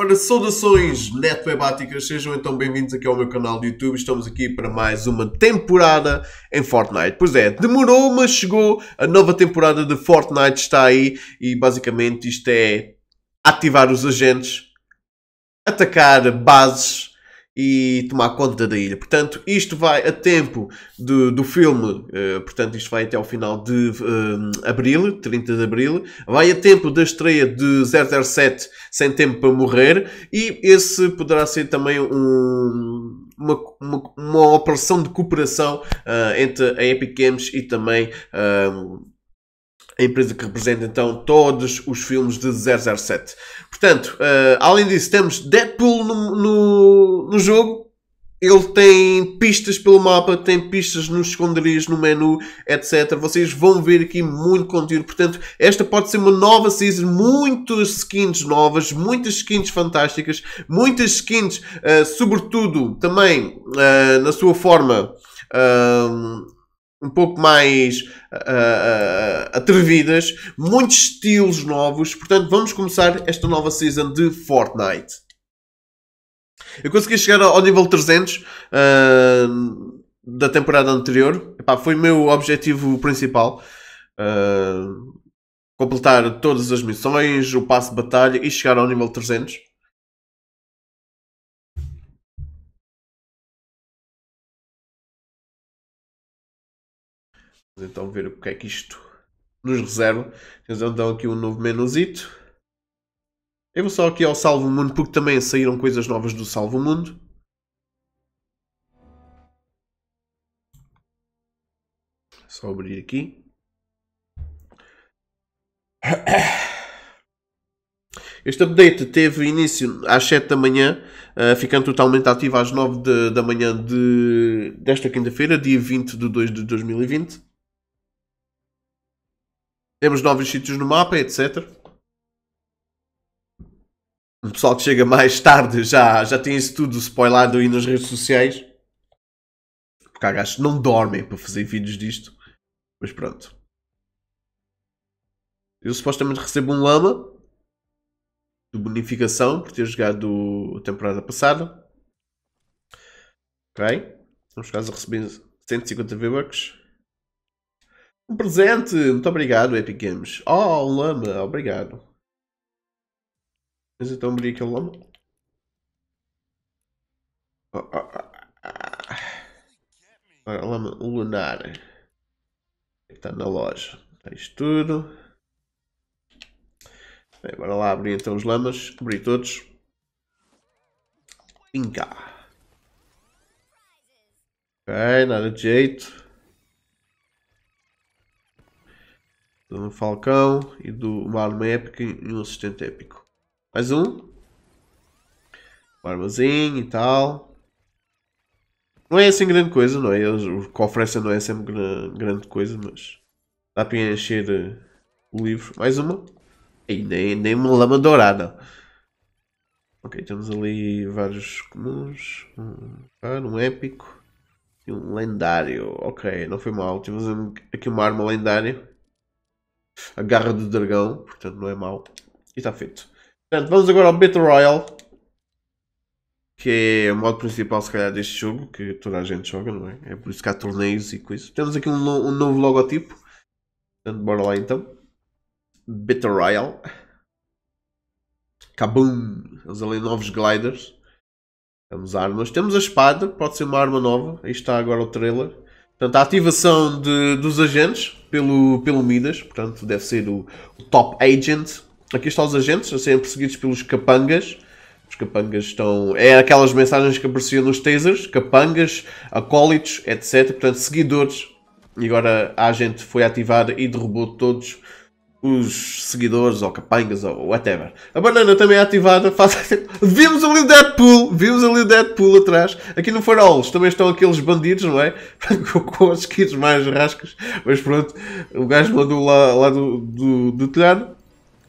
Ora, saudações netwebáticas, sejam então bem-vindos aqui ao meu canal do YouTube. Estamos aqui para mais uma temporada em Fortnite. Pois é, demorou, mas chegou. A nova temporada de Fortnite está aí e basicamente isto é ativar os agentes, atacar bases e tomar conta da ilha. Portanto, isto vai a tempo do, do filme, uh, portanto, isto vai até ao final de eh, abril, 30 de abril, vai a tempo da estreia de 007 Sem Tempo para Morrer, e esse poderá ser também um, uma, uma, uma, operação de cooperação uh, entre a Epic Games e também a empresa que representa então todos os filmes de 007. Portanto, uh, além disso, temos Deadpool no, no, no, jogo. Ele tem pistas pelo mapa, tem pistas nos esconderijos, no menu, etc. Vocês vão ver aqui muito conteúdo. Portanto, esta pode ser uma nova season. Muitas skins novas, muitas skins fantásticas, muitas skins, uh, sobretudo também uh, na sua forma um pouco mais uh, atrevidas, muitos estilos novos. Portanto, vamos começar esta nova season de Fortnite. Eu consegui chegar ao nível 300 uh, da temporada anterior. Epá, foi o meu objetivo principal. Uh, completar todas as missões, o passo de batalha e chegar ao nível 300. Vamos então ver o que é que isto nos reserva. Temos então aqui um novo menuzito. Eu vou só aqui ao Salvo Mundo, porque também saíram coisas novas do Salvo Mundo. Só abrir aqui. Este update teve início às 7 da manhã, uh, ficando totalmente ativo às 9 de, da manhã de, desta quinta-feira, dia 20 de 2 de 2020. Temos novos sítios no mapa, etc. O pessoal que chega mais tarde já, já tem isso tudo spoilado aí nas redes sociais. Porque há gajos que não dormem para fazer vídeos disto. Mas pronto. Eu supostamente recebo um lama de bonificação por ter jogado a temporada passada. Ok. Estamos caso a receber 150 V-Bucks. Um presente! Muito obrigado, Epic Games. Oh, um lama, obrigado. Mas então abri aquele lama. Oh, oh, oh. oh. Lama lunar. É Está na loja. Está isto tudo. Bem, bora lá abrir então os lamas. Abri todos. Vem cá. Ok, nada de jeito. do Falcão e do uma arma épica e um assistente épico. Mais um. Armazinho e tal. Não é assim grande coisa, não é? Eles, o que oferecem não é sempre grande coisa, mas dá para encher uh, o livro. Mais uma. E nem, nem uma lama dourada. Ok, temos ali vários comuns. Um, ah, um épico e um lendário. Ok, não foi mal. Temos aqui uma arma lendária a garra do dragão, portanto não é mau. E está feito. Portanto, vamos agora ao Battle Royale, que é o modo principal, se calhar, deste jogo, que toda a gente joga, não é? É por isso que há torneios e coisas. Temos aqui um, no, um novo logotipo, portanto, bora lá então. Battle Royale. Kaboom! Temos ali novos gliders. Temos armas. Temos a espada, pode ser uma arma nova. Aí está agora o trailer. Portanto, a ativação de, dos agentes pelo, pelo Midas, portanto, deve ser o, o top agent. Aqui estão os agentes a serem perseguidos pelos capangas. Os capangas estão. É aquelas mensagens que apareciam nos tasers: capangas, acólitos, etc. Portanto, seguidores. E agora a agente foi ativada e derrubou todos os seguidores ou capangas ou whatever. A banana também é ativada. Faz... Vimos ali o Deadpool! Vimos ali o Deadpool atrás. Aqui no Farolos também estão aqueles bandidos, não é? Com os kits mais rascas. Mas pronto, o gajo mandou lá, lá do, do, do telhado.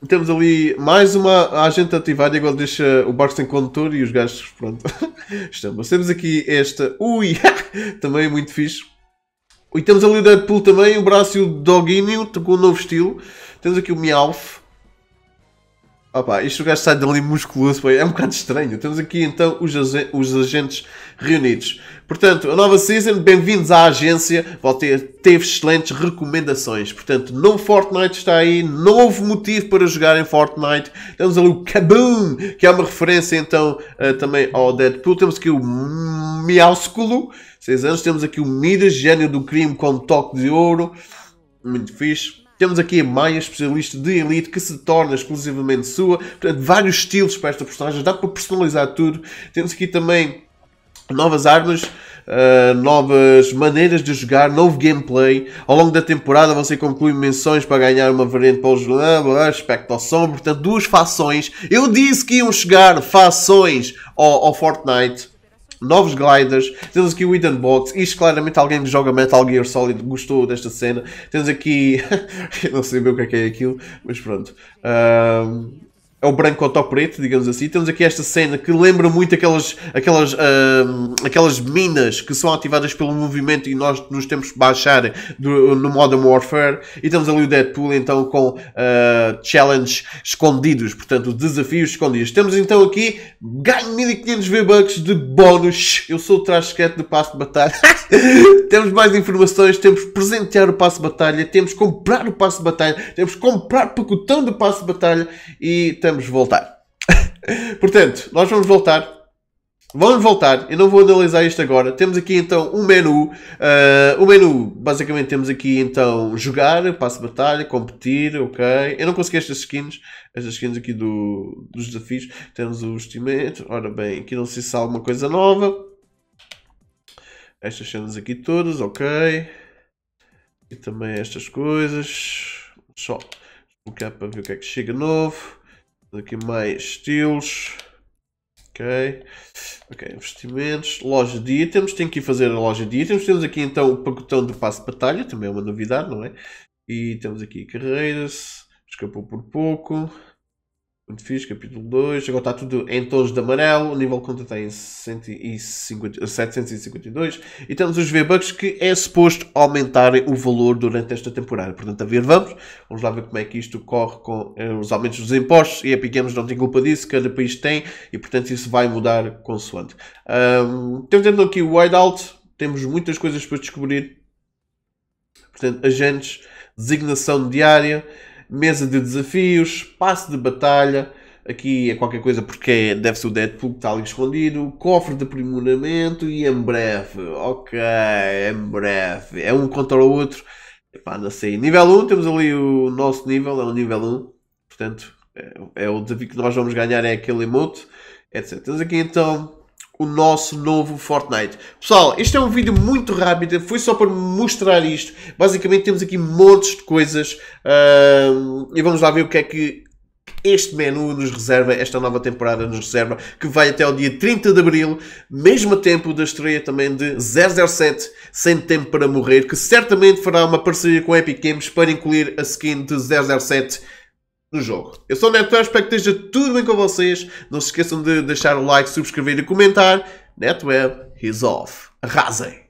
Temos ali mais uma agente ativada, igual deixa o barco sem condutor e os gajos, pronto, estamos. Temos aqui esta, ui, também é muito fixe e temos ali o Deadpool também, o braço e o Doguinho, com um novo estilo. Temos aqui o Meowth. Opa, o gajo sai dali musculoso, é um bocado estranho. Temos aqui então os, os agentes reunidos. Portanto, a nova season, bem-vindos à agência. Voltei, teve excelentes recomendações. Portanto, não Fortnite está aí, não houve motivo para jogar em Fortnite. Temos ali o Kaboom, que é uma referência então eh, também ao Deadpool. Temos aqui o Miaúsculo 6 anos. Temos aqui o Midas, gênio do crime com toque de ouro. Muito fixe. Temos aqui a Maia, especialista de Elite, que se torna exclusivamente sua. Portanto, vários estilos para esta personagem. Dá para personalizar tudo. Temos aqui também novas armas, uh, novas maneiras de jogar, novo gameplay. Ao longo da temporada você conclui menções para ganhar uma variante para o jogo, aspecto ah, ao sombra, portanto duas fações. Eu disse que iam chegar fações ao, ao Fortnite novos gliders, temos aqui o Eden Box, isto claramente alguém que joga Metal Gear Solid gostou desta cena, temos aqui, não sei bem o que é, que é aquilo, mas pronto, um é o branco ao preto, digamos assim. Temos aqui esta cena que lembra muito aquelas, aquelas, uh, aquelas minas que são ativadas pelo movimento e nós nos temos que baixar do, no Modern Warfare. E temos ali o Deadpool então com uh, escondidos, portanto desafios escondidos. Temos então aqui ganho 1500 V-Bucks de bónus. Eu sou o traje do passo de batalha. temos mais informações, temos presentear o passo de batalha, temos comprar o passo de batalha, temos comprar pacotão do passo de batalha e precisamos voltar. Portanto, nós vamos voltar Vamos voltar, eu não vou analisar isto agora. Temos aqui então um menu. Uh, o menu, basicamente, temos aqui então jogar, passo batalha, competir, ok. Eu não consegui estas skins, estas skins aqui do, dos desafios. Temos o vestimento, ora bem, aqui não sei se há alguma coisa nova. Estas cenas aqui todas, ok. E também estas coisas. Só desbloquear para ver o que é que chega novo. Aqui mais estilos. Ok. Ok, investimentos. Loja de itens. Tenho que ir fazer a loja de itens. Temos aqui então o pacotão do passe de batalha. Também é uma novidade, não é? E temos aqui carreiras. Escapou por pouco. Muito fixe, capítulo 2. Agora está tudo em tons de amarelo. O nível de conta está em 752. E temos os V-Bucks que é suposto aumentarem o valor durante esta temporada. Portanto, a ver, vamos. Vamos lá ver como é que isto corre com eh, os aumentos dos impostos. E a Epic não tem culpa disso, cada país tem. E portanto, isso vai mudar consoante. Um, temos então aqui o Whiteout. Temos muitas coisas para descobrir. Portanto, agentes, designação diária mesa de desafios, passe de batalha, aqui é qualquer coisa porque é, deve ser o Deadpool que está ali escondido, cofre de aprimoramento e em breve, ok, em breve, é um contra o outro, epá, não sei. Nível 1, temos ali o nosso nível, é o nível 1, portanto, é, é o desafio que nós vamos ganhar, é aquele emote, etc. Temos aqui então o nosso novo Fortnite. Pessoal, este é um vídeo muito rápido, foi só para mostrar isto. Basicamente temos aqui montes de coisas uh, e vamos lá ver o que é que este menu nos reserva, esta nova temporada nos reserva, que vai até ao dia 30 de Abril, mesmo tempo da estreia também de 007 Sem Tempo para Morrer, que certamente fará uma parceria com a Epic Games para incluir a skin de 007 no jogo. Eu sou o Neto, espero que esteja tudo bem com vocês. Não se esqueçam de deixar o like, subscrever e comentar. NetWeb é, is off. Arrasem!